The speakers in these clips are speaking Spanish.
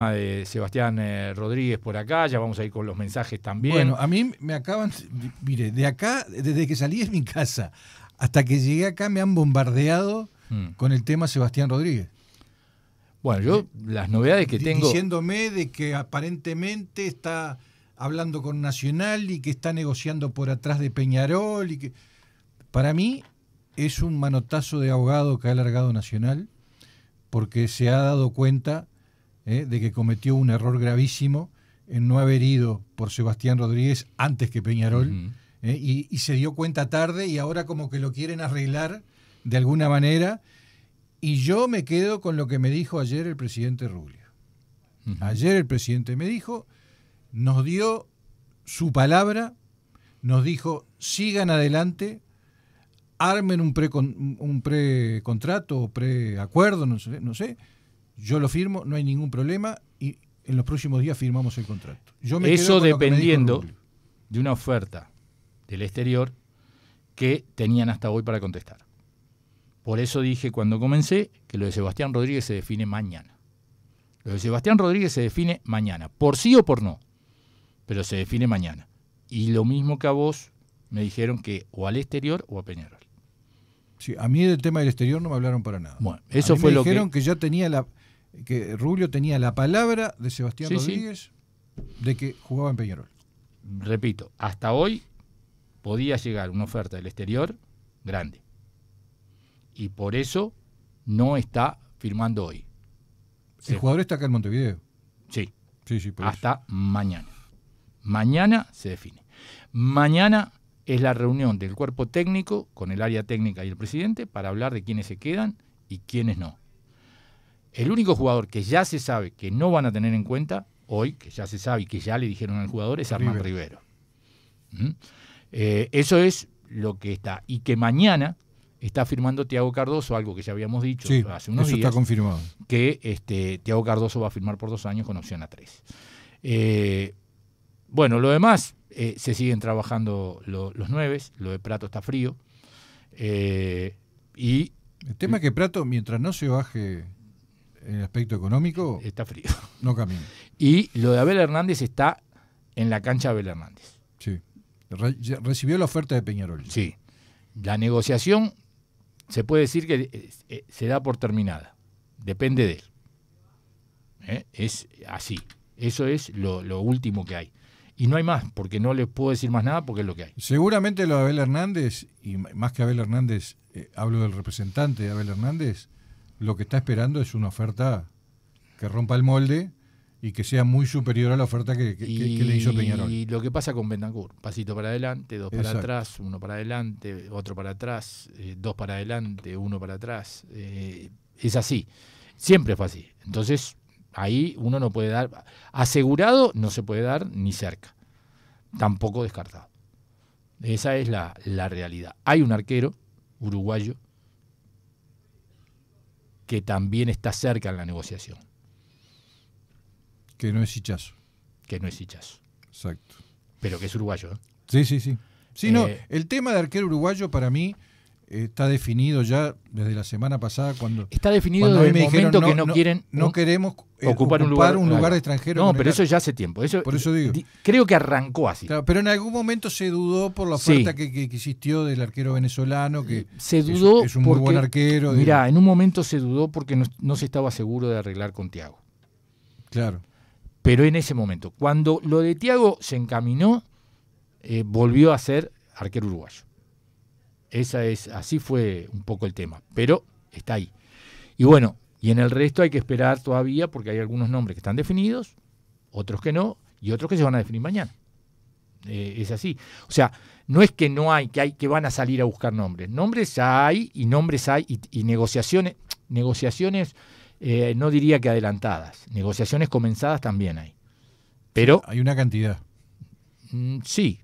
de ah, eh, Sebastián eh, Rodríguez por acá, ya vamos a ir con los mensajes también. Bueno, a mí me acaban, mire, de acá, desde que salí de mi casa hasta que llegué acá me han bombardeado mm. con el tema Sebastián Rodríguez. Bueno, yo las novedades que tengo... Diciéndome de que aparentemente está hablando con Nacional y que está negociando por atrás de Peñarol y que... Para mí es un manotazo de ahogado que ha alargado Nacional porque se ha dado cuenta ¿eh? de que cometió un error gravísimo en no haber ido por Sebastián Rodríguez antes que Peñarol, ¿eh? y, se dio cuenta tarde y ahora como que lo quieren arreglar de alguna manera. Y yo me quedo con lo que me dijo ayer el presidente Rubio. Ayer el presidente me dijo, nos dio su palabra, nos dijo, sigan adelante, armen un precontrato un pre o preacuerdo, no sé, no sé, yo lo firmo, no hay ningún problema y en los próximos días firmamos el contrato. Eso dependiendo de una oferta del exterior que tenían hasta hoy para contestar. Por eso dije cuando comencé que lo de Sebastián Rodríguez se define mañana. Lo de Sebastián Rodríguez se define mañana, por sí o por no, pero se define mañana. Y lo mismo que a vos me dijeron que o al exterior o a Peñarol. Sí, a mí del tema del exterior no me hablaron para nada. Bueno, eso fue me lo dijeron que... que ya tenía la que Rubio tenía la palabra de Sebastián Rodríguez de que jugaba en Peñarol. Repito, hasta hoy podía llegar una oferta del exterior grande. Y por eso no está firmando hoy. El jugador está acá en Montevideo. Sí. Sí, sí, Hasta mañana. Mañana se define. Mañana es la reunión del cuerpo técnico con el área técnica y el presidente para hablar de quiénes se quedan y quiénes no. El único jugador que ya se sabe que no van a tener en cuenta hoy, que ya se sabe y que ya le dijeron al jugador, es Armando Rivero. ¿Mm? Eh, eso es lo que está. Y que mañana está firmando Tiago Cardoso, algo que ya habíamos dicho hace unos eso Está confirmado. Que este, Tiago Cardoso va a firmar por dos años con opción a tres. Eh, bueno, lo demás, eh, se siguen trabajando los nueve, lo de Prato está frío. y el tema es que Prato, mientras no se baje en el aspecto económico. Está frío. No camina. Y lo de Abel Hernández está en la cancha de Abel Hernández. Sí. recibió la oferta de Peñarol. Sí. La negociación se puede decir que eh, eh, se da por terminada. Depende de él. Eh, es así. Eso es lo, último que hay. Y no hay más, porque no les puedo decir más nada porque es lo que hay. Seguramente lo de Abel Hernández, y más que Abel Hernández, hablo del representante de Abel Hernández, lo que está esperando es una oferta que rompa el molde y que sea muy superior a la oferta que, le hizo Peñarol. Y lo que pasa con Bentancur, pasito para adelante, dos para atrás, uno para adelante, otro para atrás, eh, dos para adelante, uno para atrás. Eh, es así, siempre fue así. Entonces, ahí uno no puede dar, asegurado no se puede dar ni cerca, tampoco descartado. Esa es la realidad. Hay un arquero uruguayo que también está cerca en la negociación. Que no es Hichazo. Que no es Hichazo. Exacto. Pero que es uruguayo. ¿eh? Sí, sí, sí. Sino, eh, el tema de arquero uruguayo para mí está definido ya desde la semana pasada cuando está definido desde el momento que no, quieren no, queremos eh, ocupar, un lugar, de extranjero no pero eso ya hace tiempo eso por eso digo creo que arrancó así pero en algún momento se dudó por la oferta que, existió del arquero venezolano que se dudó es, un muy buen arquero mira en un momento se dudó porque no, se estaba seguro de arreglar con Tiago claro pero en ese momento cuando lo de Tiago se encaminó eh, volvió a ser arquero uruguayo esa es, así fue un poco el tema, pero está ahí. Y bueno, y en el resto hay que esperar todavía porque hay algunos nombres que están definidos, otros que no, y otros que se van a definir mañana. Eh, es así. O sea, no es que no hay, que hay, que van a salir a buscar nombres. Nombres hay y nombres hay y, negociaciones, negociaciones eh, no diría que adelantadas, negociaciones comenzadas también hay. Pero. hay una cantidad. Mm, sí.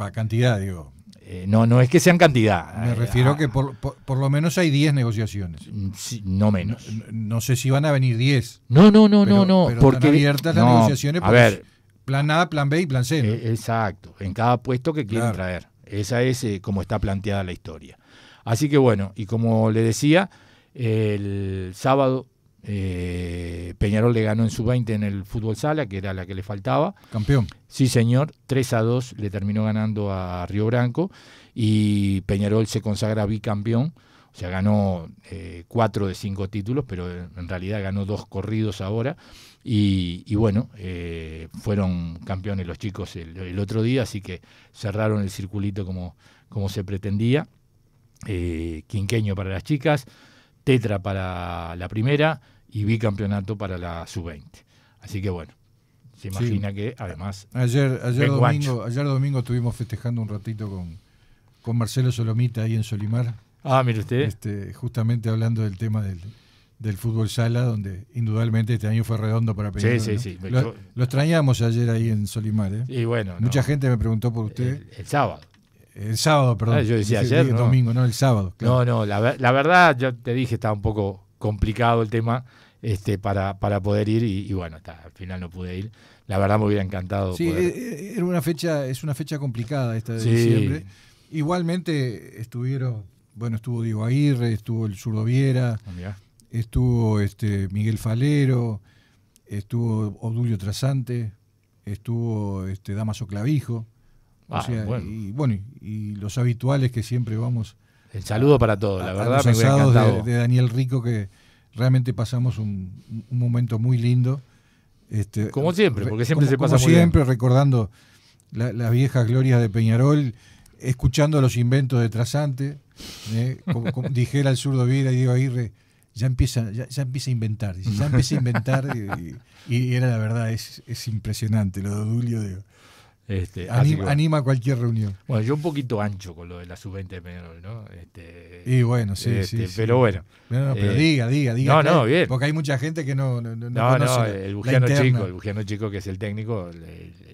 Va cantidad, digo. Eh, no, no es que sean cantidad. Me refiero a ah, que por, lo menos hay 10 negociaciones. Mm, no menos. No, sé si van a venir 10. No, no, no, no, no. porque abiertas las negociaciones. A ver. Plan A, plan B y plan C. Eh, exacto. En cada puesto que quieren traer. Esa es eh, como está planteada la historia. Así que bueno, y como le decía, el sábado eh, Peñarol le ganó en su 20 en el fútbol sala, que era la que le faltaba. Campeón. Sí, señor. 3 a 2 le terminó ganando a Río Branco y Peñarol se consagra bicampeón. O sea, ganó 4 eh, cuatro de cinco títulos, pero en realidad ganó dos corridos ahora. Y, bueno, eh, fueron campeones los chicos el, otro día, así que cerraron el circulito como, como se pretendía. quinqueño para las chicas, tetra para la primera y bicampeonato para la sub-20. Así que bueno, se imagina que además... Ayer, ayer, domingo, ayer domingo estuvimos festejando un ratito con, con Marcelo Solomita ahí en Solimar. Ah, mire usted. Este, justamente hablando del tema del, fútbol sala, donde indudablemente este año fue redondo para Sí, sí, sí. Lo, extrañamos ayer ahí en Solimar. ¿eh? Y bueno. Mucha gente me preguntó por usted. el sábado. El sábado, perdón. Ah, yo decía ayer. El domingo, no, el sábado. No, no, la, verdad, yo te dije, estaba un poco complicado el tema este, para, para poder ir y, bueno, al final no pude ir. La verdad me hubiera encantado. Sí, eh, eh, era una fecha, es una fecha complicada esta de diciembre. Igualmente estuvieron, bueno, estuvo Diego Aguirre, estuvo el Zurdo Viera, ah, estuvo este, Miguel Falero, estuvo Obdulio Trasante, estuvo este, Damaso Clavijo. Ah, y, bueno, y los habituales que siempre vamos. El saludo para todos, la verdad. de, Daniel Rico, que realmente pasamos un, momento muy lindo. Este, como siempre, porque siempre se pasa como siempre, recordando las viejas glorias de Peñarol, escuchando los inventos de Trasante, ¿eh? como, dijera el zurdo vida y Diego Aguirre, ya empieza, ya, empieza a inventar, ya empieza a inventar, y, era la verdad, es, impresionante lo de Dulio. de este, anima, cualquier reunión. Bueno, yo un poquito ancho con lo de la sub-20 de ¿no? Este, y bueno, sí, este, Pero bueno. pero eh, diga, diga, diga. No, no, bien. Porque hay mucha gente que no. No, no, el bugiano chico, el bugiano chico que es el técnico,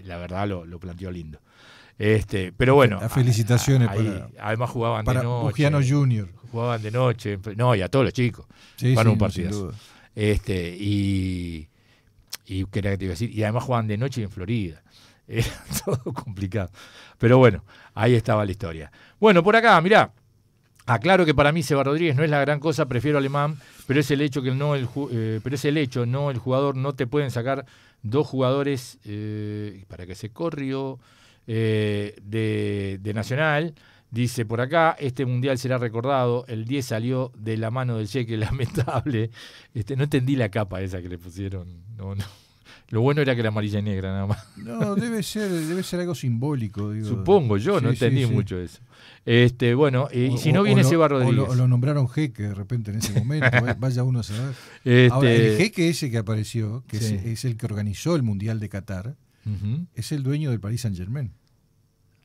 la verdad lo, lo, planteó lindo. Este, pero bueno. felicitaciones Además jugaban para de noche. Junior. Jugaban de noche. No, y a todos los chicos. para un partido. Este, y. Y, decir? y además jugaban de noche en Florida. Era todo complicado. Pero bueno, ahí estaba la historia. Bueno, por acá, mirá. Aclaro que para mí Seba Rodríguez no es la gran cosa, prefiero alemán, pero es el hecho que no el eh, pero es el hecho, no el jugador, no te pueden sacar dos jugadores eh, para que se corrió eh, de, de, Nacional. Dice por acá, este mundial será recordado, el 10 salió de la mano del cheque, lamentable. Este, no entendí la capa esa que le pusieron. No, no. Lo bueno era que la amarilla y negra nada más. No, debe ser, debe ser algo simbólico. Supongo yo, no entendí mucho eso. Este, bueno, y si no viene ese barro de lo, lo, nombraron jeque de repente en ese momento, eh, vaya uno a saber. Ahora, el este, jeque ese que apareció, que es, el que organizó el Mundial de Qatar, es el dueño del Paris Saint Germain.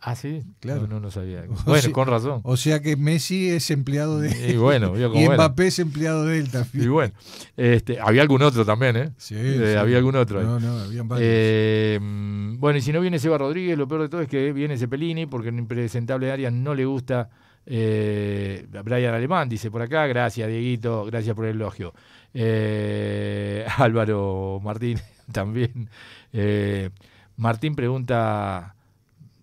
Ah, sí, claro. No, Bueno, con razón. O sea que Messi es empleado de Y bueno, yo como y Mbappé es empleado de él Y bueno, este, había algún otro también, ¿eh? Sí, eh, Había algún otro. No, no, había varios. Eh, bueno, y si no viene Seba Rodríguez, lo peor de todo es que viene Cepelini, porque en Impresentable Arias no le gusta eh, Brian Alemán, dice por acá. Gracias, Dieguito, gracias por el elogio. Álvaro Martín también. Martín pregunta.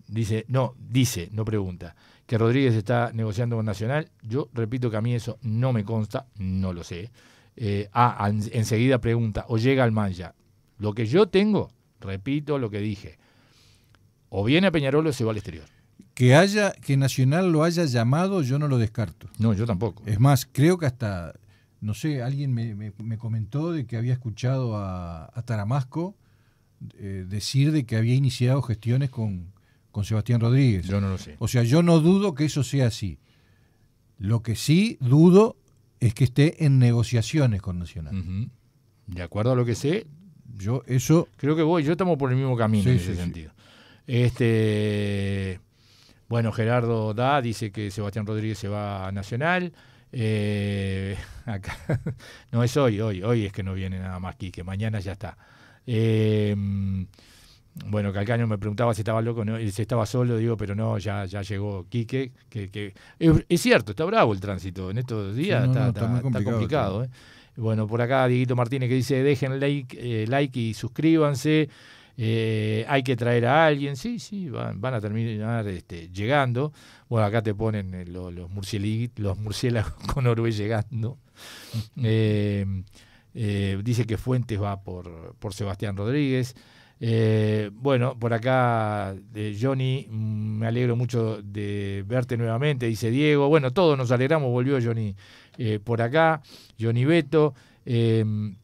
Dice, no, dice, no pregunta, que Rodríguez está negociando con Nacional. Yo repito que a mí eso no me consta, no lo sé. Eh, ah, enseguida pregunta, o llega al ya. Lo que yo tengo, repito lo que dije, o viene a Peñarol o se va al exterior. Que haya, que Nacional lo haya llamado, yo no lo descarto. No, yo tampoco. Es más, creo que hasta, no sé, alguien me, comentó de que había escuchado a, a Taramasco eh, decir de que había iniciado gestiones con, con Sebastián Rodríguez. Yo no lo sé. O sea, yo no dudo que eso sea así. Lo que sí dudo es que esté en negociaciones con Nacional. De acuerdo a lo que sé, yo eso creo que voy, yo estamos por el mismo camino en ese sentido. Este bueno, Gerardo da dice que Sebastián Rodríguez se va a Nacional. Eh, no es hoy, hoy, hoy es que no viene nada más que mañana ya está. Eh, bueno, Calcaño me preguntaba si estaba loco, ¿no? y si estaba solo, digo, pero no, ya, ya llegó Quique, que, es, cierto, está bravo el tránsito en estos días, está, complicado. ¿eh? Bueno, por acá Dieguito Martínez que dice, dejen like, eh, like y suscríbanse, eh, hay que traer a alguien, sí, sí, van, a terminar este, llegando. Bueno, acá te ponen los, los, los murciélagos con Orbe llegando. dice que Fuentes va por, por Sebastián Rodríguez. Eh, bueno, por acá, Johnny, me alegro mucho de verte nuevamente, dice Diego. Bueno, todos nos alegramos, volvió Johnny eh, por acá, Johnny Beto. Em,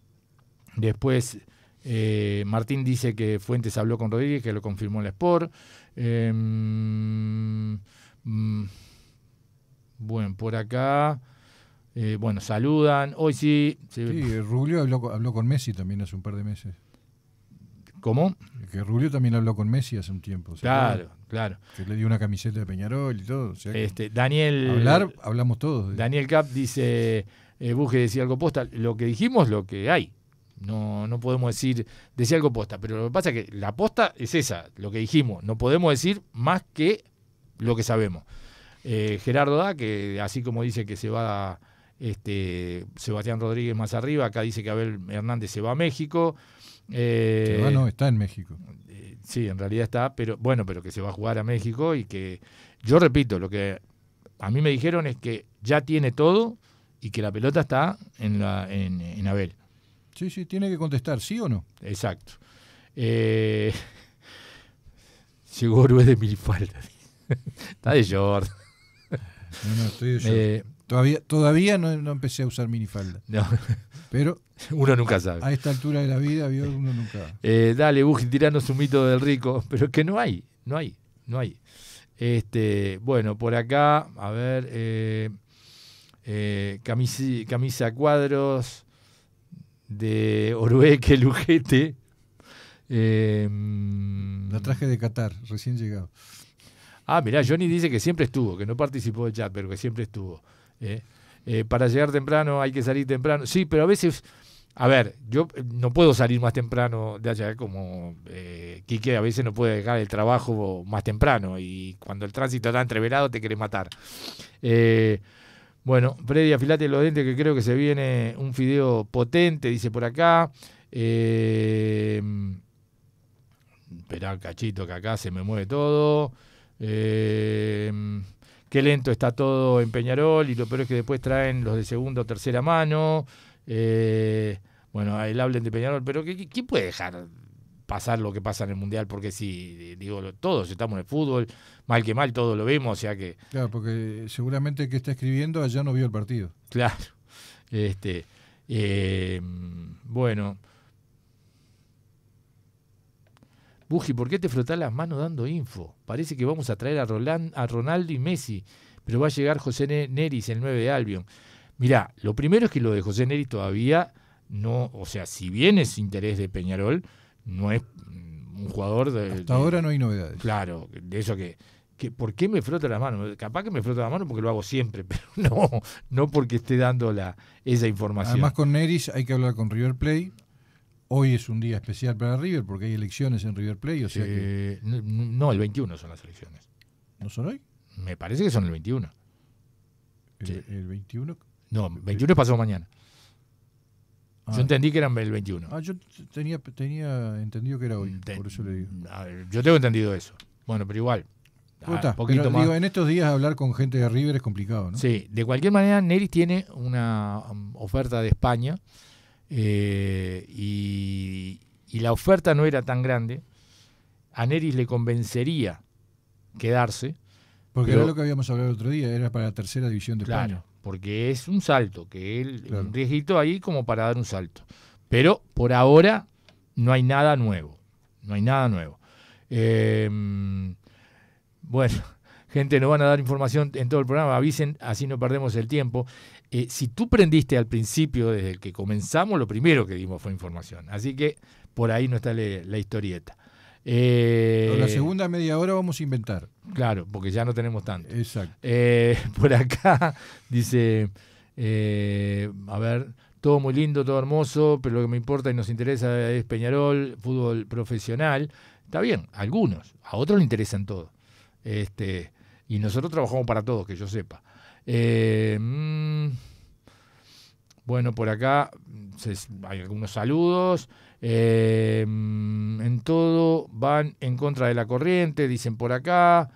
después, eh, Martín dice que Fuentes habló con Rodríguez, que lo confirmó en la Sport. Em, mm, bueno, por acá. bueno, saludan. Hoy sí. sí. Rubio habló con Messi también hace un par de meses. ¿Cómo? Que Rubio también habló con Messi hace un tiempo. Claro, claro. Que le dio una camiseta de Peñarol y todo. este, Daniel. Hablar, hablamos todos. Daniel Cap dice: eh, Busque decía algo posta. Lo que dijimos, lo que hay. No, no podemos decir, decía algo posta. Pero lo que pasa es que la posta es esa, lo que dijimos. No podemos decir más que lo que sabemos. Eh, Gerardo Da, que así como dice que se va este, Sebastián Rodríguez más arriba, acá dice que Abel Hernández se va a México. Eh, no, está en México. Eh, sí, en realidad está, pero bueno, pero que se va a jugar a México y que, yo repito, lo que a mí me dijeron es que ya tiene todo y que la pelota está en, la, en, Abel. Sí, sí, tiene que contestar, sí o no. Exacto. Eh, es de de faltas. está de short. No, no, estoy de short. Eh, Todavía, todavía no, empecé a usar minifalda. No. Pero. uno nunca sabe. A esta altura de la vida, vio, uno nunca. Eh, dale, tirando su mito del rico. Pero es que no hay, no hay, no hay. Este, bueno, por acá, a ver. Eh, eh camisa cuadros de Orueque, Lujete. Em, la traje de Qatar, recién llegado. Ah, mirá, Johnny dice que siempre estuvo, que no participó del chat, pero que siempre estuvo. ¿eh? Eh, para llegar temprano hay que salir temprano. Sí, pero a veces, a ver, yo eh, no puedo salir más temprano de allá, como eh, Quique a veces no puede dejar el trabajo más temprano y cuando el tránsito está entreverado te querés matar. bueno, Freddy, afilate los dientes que creo que se viene un fideo potente, dice por acá. Eh, cachito, que acá se me mueve todo. Eh, qué lento está todo en Peñarol y lo peor es que después traen los de segunda o tercera mano. Eh, bueno, ahí hablen de Peñarol, pero ¿qué, ¿quién puede dejar pasar lo que pasa en el Mundial? Porque si, digo, todos estamos en el fútbol, mal que mal, todos lo vemos, o sea que... Claro, porque seguramente el que está escribiendo allá no vio el partido. Claro. Este, eh, bueno... Buji, ¿por qué te frotas las manos dando info? Parece que vamos a traer a, Roland, a Ronaldo y Messi, pero va a llegar José Neris, el 9 de Albion. Mirá, lo primero es que lo de José Neris todavía no, o sea, si bien es interés de Peñarol, no es mm, un jugador de... Hasta ahora no hay novedades. Claro, de eso que, que... ¿Por qué me frota las manos? Capaz que me froto las manos porque lo hago siempre, pero no, no porque esté dando la, esa información. Además con Neris hay que hablar con River Play Hoy es un día especial para River porque hay elecciones en River Play. O No, el 21 son las elecciones. ¿No son hoy? Me parece que son el 21. ¿El, 21? No, 21 es pasó mañana. Ah. yo entendí que eran el 21. Ah, yo tenía, entendido que era hoy, por eso le digo. yo tengo entendido eso. Bueno, pero igual. Ah, en estos días hablar con gente de River es complicado, ¿no? Sí, de cualquier manera, Neris tiene una um, oferta de España eh, y, la oferta no era tan grande, a Neris le convencería quedarse. Porque era lo que habíamos hablado el otro día, era para la tercera división de claro, Porque es un salto, que él, un riesguito ahí como para dar un salto. Pero por ahora no hay nada nuevo, no hay nada nuevo. Em, bueno, gente, nos van a dar información en todo el programa, avisen, así no perdemos el tiempo. Eh, si tú prendiste al principio, desde que comenzamos, lo primero que dimos fue información. Así que por ahí no está la, historieta. Eh, la segunda media hora vamos a inventar. Claro, porque ya no tenemos tanto. Exacto. Eh, por acá dice, eh, a ver, todo muy lindo, todo hermoso, pero lo que me importa y nos interesa es Peñarol, fútbol profesional. Está bien, algunos, a otros le interesan todo. Este, y nosotros trabajamos para todos, que yo sepa. Eh, mm, bueno, por acá hay algunos saludos. Eh, mm, en todo van en contra de la corriente, dicen por acá.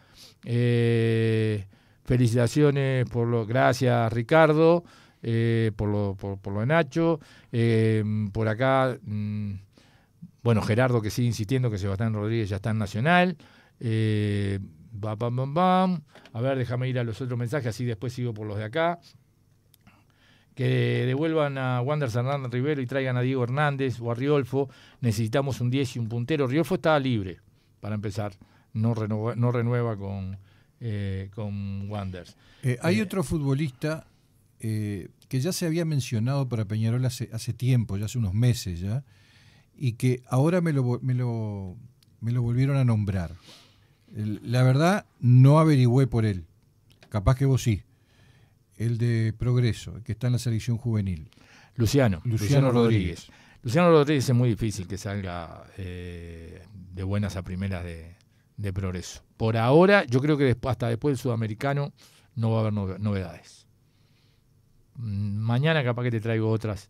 Eh, felicitaciones por lo. Gracias, Ricardo, por, lo, por, de Nacho. por acá, mm, bueno, Gerardo que sigue insistiendo que Sebastián Rodríguez ya está en Nacional. Bam, A ver, déjame ir a los otros mensajes, así después sigo por los de acá. Que devuelvan a Wander Hernán Rivero y traigan a Diego Hernández o a Riolfo. Necesitamos un 10 y un puntero. Riolfo estaba libre, para empezar. No renueva, no renueva con, eh, con Wanders. Eh, hay eh, otro futbolista eh, que ya se había mencionado para Peñarol hace, hace tiempo, ya hace unos meses ya, y que ahora me lo, me lo, me lo volvieron a nombrar. La verdad, no averigüé por él. Capaz que vos sí. El de Progreso, que está en la selección juvenil. Luciano. Luciano, Rodríguez. Luciano Rodríguez es muy difícil que salga eh, de buenas a primeras de, Progreso. Por ahora, yo creo que hasta después del sudamericano no va a haber novedades. Mm, mañana capaz que te traigo otras.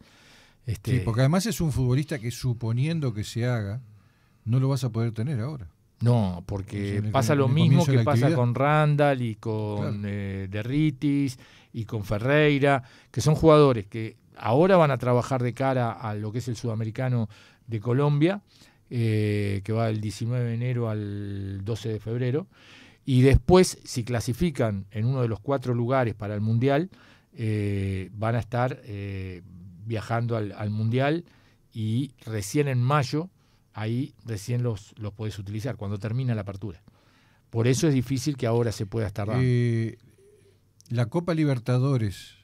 Este... porque además es un futbolista que suponiendo que se haga, no lo vas a poder tener ahora. No, porque pasa lo mismo que pasa con Randall y con eh, Derritis y con Ferreira, que son jugadores que ahora van a trabajar de cara a lo que es el sudamericano de Colombia, eh, que va del 19 de enero al 12 de febrero, y después, si clasifican en uno de los cuatro lugares para el Mundial, eh, van a estar viajando al Mundial y recién en mayo ahí recién los, los podés utilizar, cuando termina la apertura. Por eso es difícil que ahora se pueda estar eh, la Copa Libertadores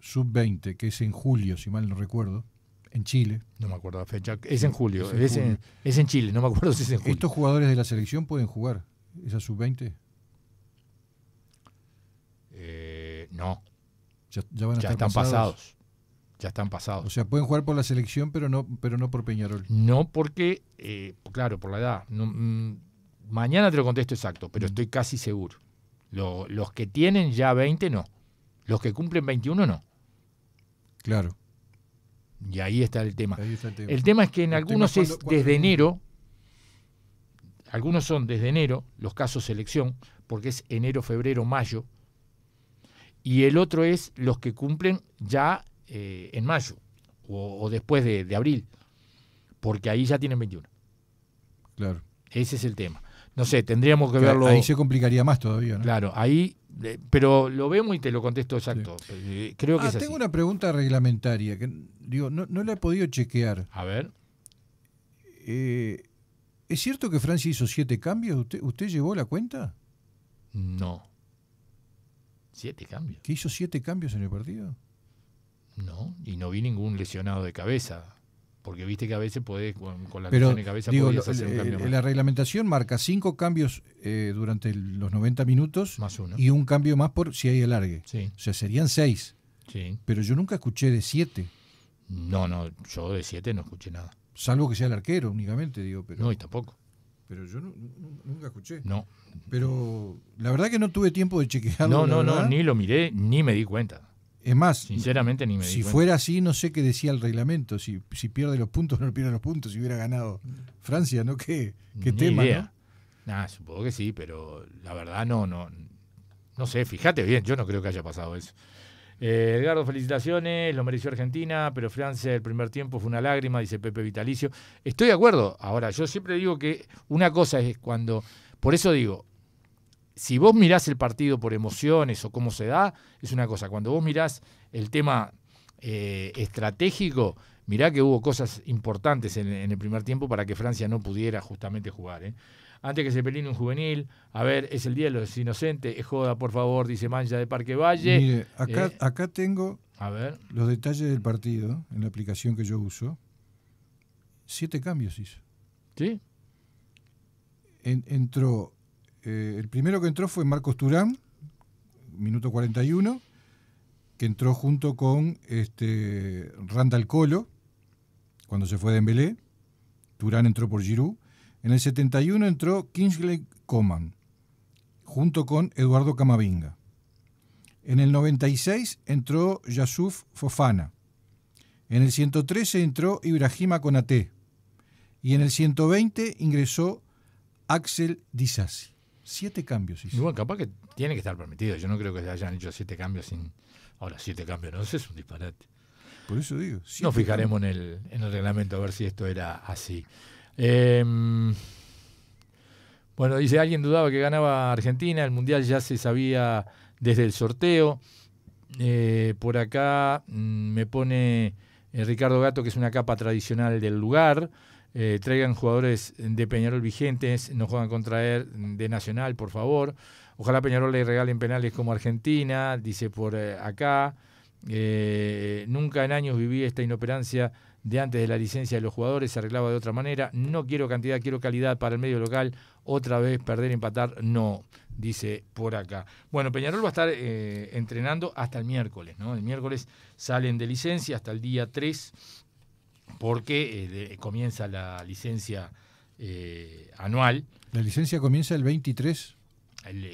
Sub-20, que es en julio, si mal no recuerdo, en Chile. No me acuerdo la fecha. Es en julio. Es en, Chile, no me acuerdo si es en julio. ¿Estos jugadores de la selección pueden jugar esa Sub-20? Eh, no. Ya, van a estar están pasados ya están pasados. O sea, pueden jugar por la selección, pero no, pero no por Peñarol. No porque, eh, claro, por la edad. Mm, mañana te lo contesto exacto, pero mm. estoy casi seguro. los que tienen ya 20, no. Los que cumplen 21, no. Claro. Y ahí está el tema. el, tema. es que en algunos es desde enero, algunos son desde enero, los casos selección, porque es enero, febrero, mayo, y el otro es los que cumplen ya eh, en mayo o, después de, abril, porque ahí ya tienen 21. Claro. Ese es el tema. No sé, tendríamos que verlo. Ahí se complicaría más todavía, Claro, ahí. Eh, pero lo vemos y te lo contesto exacto. Eh, creo que ah, tengo una pregunta reglamentaria que digo, no, no la he podido chequear. A ver. ¿Es cierto que Francia hizo siete cambios? ¿Usted, usted llevó la cuenta? No. ¿Siete cambios? ¿Que hizo siete cambios en el partido? No, y no vi ningún lesionado de cabeza. Porque viste que a veces podés, con, la lesión de cabeza, hacer un cambio más. La reglamentación marca cinco cambios eh, durante los 90 minutos y un cambio más por si hay alargue. O sea, serían seis. Pero yo nunca escuché de siete. No, no, yo de siete no escuché nada. Salvo que sea el arquero únicamente, digo. Pero, no, y tampoco. Pero yo nunca escuché. No. Pero la verdad que no tuve tiempo de chequearlo. No, no, no, ni lo miré, ni me di cuenta. Es más, sinceramente ni me Si fuera así, no sé qué decía el reglamento, si, si pierde los puntos no pierde los puntos, si hubiera ganado Francia, ¿no? ¿Qué, qué tema, ¿no? supongo que sí, pero la verdad no, no, no sé, fíjate bien, yo no creo que haya pasado eso. Eh, Edgardo, felicitaciones, lo mereció Argentina, pero Francia el primer tiempo fue una lágrima, dice Pepe Vitalicio. Estoy de acuerdo. Ahora, yo siempre digo que una cosa es cuando, por eso digo, si vos mirás el partido por emociones o cómo se da, es una cosa. Cuando vos mirás el tema eh, estratégico, mirá que hubo cosas importantes en, el primer tiempo para que Francia no pudiera justamente jugar. ¿eh? Antes que se peline un juvenil, a ver, es el día es los inocentes, joda por favor, dice Mancha de Parque Valle. Mire, eh, acá, tengo a ver. los detalles del partido en la aplicación que yo uso. Siete cambios hizo. ¿Sí? entró eh, el primero que entró fue Marcos Turán, minuto 41, que entró junto con este, Randall Colo, cuando se fue de Dembélé. Turán entró por Giroud. En el 71 entró Kingsley Coman, junto con Eduardo Camavinga. En el 96 entró Yasuf Fofana. En el 113 entró Ibrahima Konaté. Y en el 120 ingresó Axel Disasi. Siete cambios hizo. Y capaz que tiene que estar permitido. Yo no creo que se hayan hecho siete cambios sin. Ahora, siete cambios, no es un disparate. Por eso digo. Nos fijaremos en el, en el reglamento a ver si esto era así. Em, bueno, dice, alguien dudaba que ganaba Argentina, el Mundial ya se sabía desde el sorteo. Eh, por acá mm, me pone eh, Ricardo Gato, que es una capa tradicional del lugar. Eh, traigan jugadores de Peñarol vigentes, no juegan contra él de Nacional, por favor. Ojalá Peñarol le regalen penales como Argentina, dice por eh, acá. Eh, nunca en años viví esta inoperancia de antes de la licencia de los jugadores, se arreglaba de otra manera. No quiero cantidad, quiero calidad para el medio local. Otra vez perder, empatar, no, dice por acá. Bueno, Peñarol va a estar entrenando hasta el miércoles, ¿no? El miércoles salen de licencia hasta el día 3 porque eh, eh, comienza la licencia eh, anual. La licencia comienza el 23.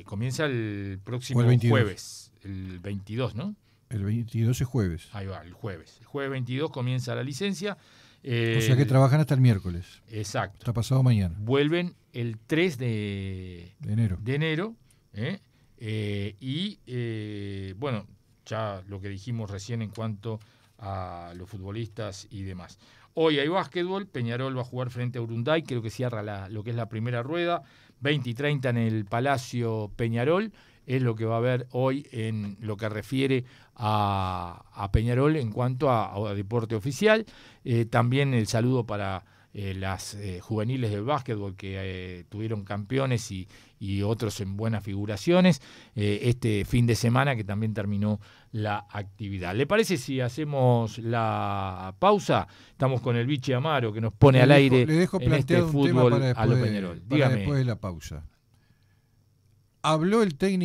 comienza el próximo jueves, el 22, ¿no? El 22 es jueves. Ahí va, el jueves. El jueves 22 comienza la licencia. o sea que trabajan hasta el miércoles. Exacto. Está pasado mañana. Vuelven el 3 de, de enero. De enero y bueno, ya lo que dijimos recién en cuanto a los futbolistas y demás. Hoy hay básquetbol, Peñarol va a jugar frente a Urunday, creo que cierra lo que es la primera rueda, 20 y 30 en el Palacio Peñarol, es lo que va a haber hoy en lo que refiere a, Peñarol en cuanto a, deporte oficial. Eh, también el saludo para eh, las eh, juveniles del básquetbol que eh, tuvieron campeones y, otros en buenas figuraciones, este fin de semana que también terminó la actividad. ¿Le parece si hacemos la pausa? Estamos con el biche Amaro que nos pone al aire le dejo en este un fútbol tema a los Peñarol. Dígame. después de la pausa. Habló el técnico.